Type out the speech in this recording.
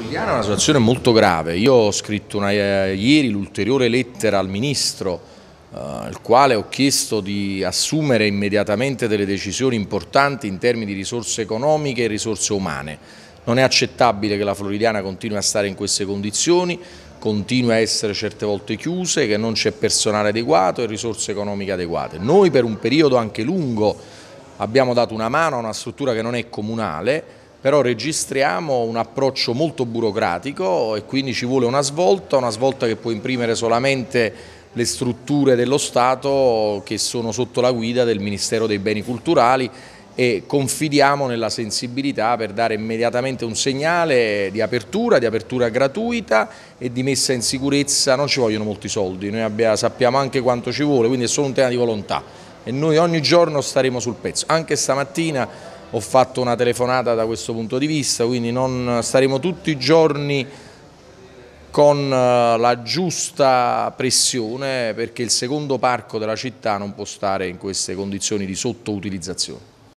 L'Iana è una situazione molto grave, io ho scritto una, eh, ieri l'ulteriore lettera al Ministro eh, il quale ho chiesto di assumere immediatamente delle decisioni importanti in termini di risorse economiche e risorse umane. Non è accettabile che la Floridiana continui a stare in queste condizioni, continui a essere certe volte chiuse, che non c'è personale adeguato e risorse economiche adeguate. Noi per un periodo anche lungo abbiamo dato una mano a una struttura che non è comunale, però registriamo un approccio molto burocratico e quindi ci vuole una svolta, una svolta che può imprimere solamente le strutture dello Stato che sono sotto la guida del Ministero dei Beni Culturali e confidiamo nella sensibilità per dare immediatamente un segnale di apertura, di apertura gratuita e di messa in sicurezza, non ci vogliono molti soldi, noi abbia, sappiamo anche quanto ci vuole, quindi è solo un tema di volontà e noi ogni giorno staremo sul pezzo. Anche stamattina ho fatto una telefonata da questo punto di vista, quindi non staremo tutti i giorni con eh, la giusta pressione perché il secondo parco della città non può stare in queste condizioni di sottoutilizzazione.